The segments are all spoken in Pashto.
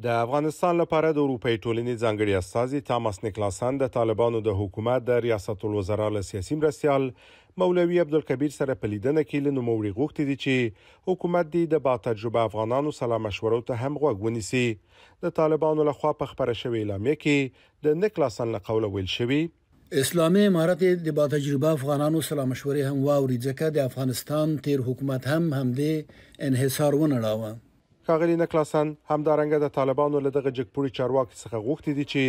د افغانستان لپاره د اروپאי ټولنې ځانګړي استازي تامس نیکلاسن د طالبانو د حکومت د ریاست الوزرا له سیاسي مرستيال مولوي عبدالکبیر سره په لیدنه کې لنموري غوښتي دي چې حکومت دې د با تجربه افغانانو سره مشورو ته هم غوږ ونیسي د طالبانو لخوا په خبره شوې اعلامیه کې د نیکلاسن له قوله ویل شوی اسلامي امارات د با تجربه افغانانو سره مشورې هم واوري ځکه د افغانستان تیر حکومت هم همدې انحصار ونړاوه خاغلی نکلاسن همدارنګه د طالبانو له دغه جګپوري چارواکي څخه غوښتي دي چې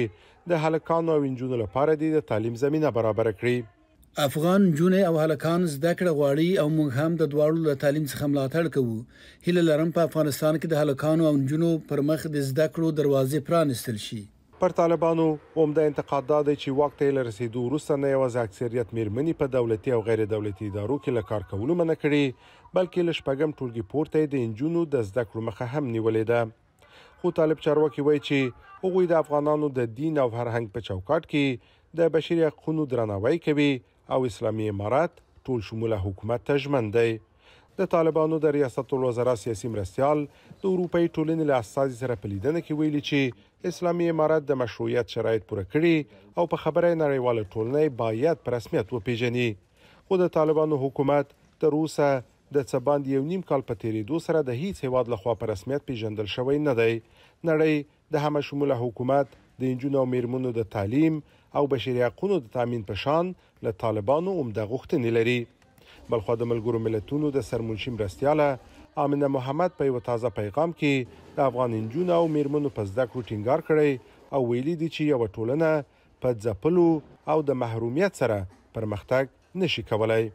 د هلکانو او انجونو لپاره د تعلیم زمينه برابر کړي افغان جون او هلکان زده کړه غواړي او موږ هم د دواړو له تعلیم څخه ملاتړ کوو هله لرم په افغانستان کې د هلکانو او انجونو پر مخ د زده کړو دروازې پرانستل شي پر طالبانو اومده انتقاد دا دی چې وخت یې لرسیدو وروسته نه یوازې اکثریت میرمنې په دولتي او غیر دولتي ادارو کې له کار کولو منع کړي بلکې له شپږم ټولګي پورته د انجونو د زده کړو مخه هم نیولې ده خو طالب چارواکي وایي چې هغوی د افغانانو د دین او فرهنګ په چوکاټ کې د بشري حقوقو درناوی کوي او اسلامي امارات ټول شموله حکومت ته ژمن دی د طالبانو د ریاست الوزرا سیاسي مرستيال د اروپאי ټولنې له اساسي سره په لیدنه کې ویلي چې اسلامي امارات د مشروعیت شرایط پوره کړي او په خبره نړیواله ټولنې باید په رسمیت وپیژني خو د طالبانو حکومت تر اوسه د څه باندې یو نیم کال په تیریدو سره د هیڅ هواد لخوا په رسمیت پیژندل شوی نه دی نړۍ د همه شموله حکومت د انجونو میرمنو د تعلیم او بشري حقوقو د تضمین په شان له طالبانو اومده غوښتنې لري بلخو د ملګرو ملتونو د سرمنشي مرستياله امنه محمد په یو تازه پیغام کې د افغان انجونو او میرمنو په زده کړو ټینګار کړی او ویلي دي چې یو ټولنه په ځپلو او د محرومیت سره پرمختګ نشي کولای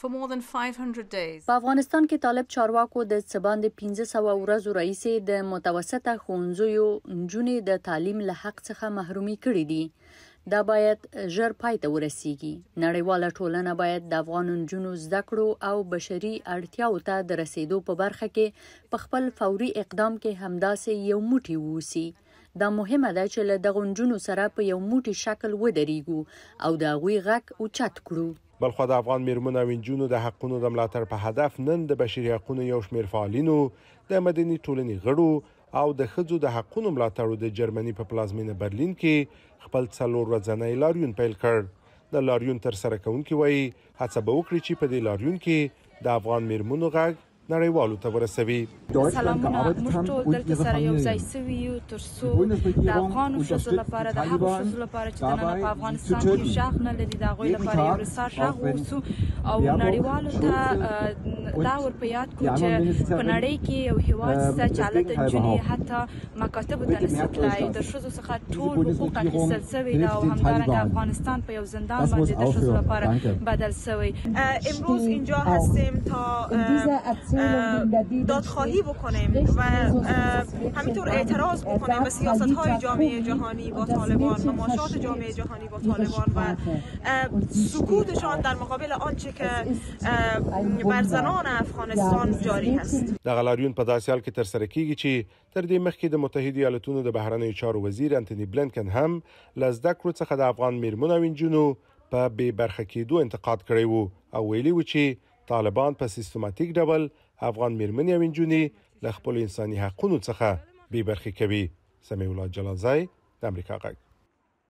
for more than 500 days په افغانستان کې طالب چارواکو د سباند 1500 ورځو رئیس د متوسطه خونځیو نجونې د تعلیم له حق څخه محرومي کړې دي دا باید ژر پای ته ورسیږي نړیواله ټولنه باید د افغان نجونو زده کړو او بشري اړتیاو ته د رسیدو په برخه کې په خپل فوري اقدام کې همداسې یو موټی ووسی دا مهمه ده چې له دغو نجونو سره په یو موټی شکل ودرېږو او د هغوی غږ اوچت کړو بلخو د افغان میرمنو او انجونو د حقونو د ملاتړ په هدف نن د بشري حقوقو یو شمېر فعالینو د مدني ټولنې غړو او د خځو د حقونو ملاتړ د جرمني په پلازمینه برلین کې خپل څلور ورځنی لاریون پیل کړ د لاریون تر سره کونکي وایي هڅه به وکړي چې په دې لاریون کې د افغان میرمنو غږ نړیوالو ته ورسوي سلامونه موږ ټول دلته سره یو ځای سوي یو ترڅو د افغان شوزو لپاره د هغو شوزو لپاره چې د افغانستان کې شاخ نه لري د هغوی لپاره یو رسار شاخ ورسو او نړیوالو ته دا ور په یاد کو چې په نړۍ کې یو هیواد څه چاله د جنې حتی مکاتب ته رسید لای د شوزو څخه ټول حقوق اخیستل شوی دا او همدارنګه افغانستان په یو زندان باندې د شوزو لپاره بدل شوی امروز اینجا هستیم تا دادخواهی بکنیم و همینطور اعتراض بکنیم به سیاست های جامعه جهانی با طالبان و ماشات جامعه جهانی با طالبان و سکوتشان در مقابل آنچه که بر زنان افغانستان جاری هست د غلاریون په داسې حال کې تر سره کیږي چې تر دې مخکې د متحده ایالاتونو د بهرنیو چارو وزیر انټونی بلنکن هم لزده کړو څخه د افغان میرمنو او انجونو په بې برخه کېدو انتقاد کړی وو او ویلي و چې طالبان په سیستماتیک ډول افغان میرمنې او انجونې له خپل انساني حقوقو څخه بې برخې کوي سمې الله جلال زای د امریکا غږ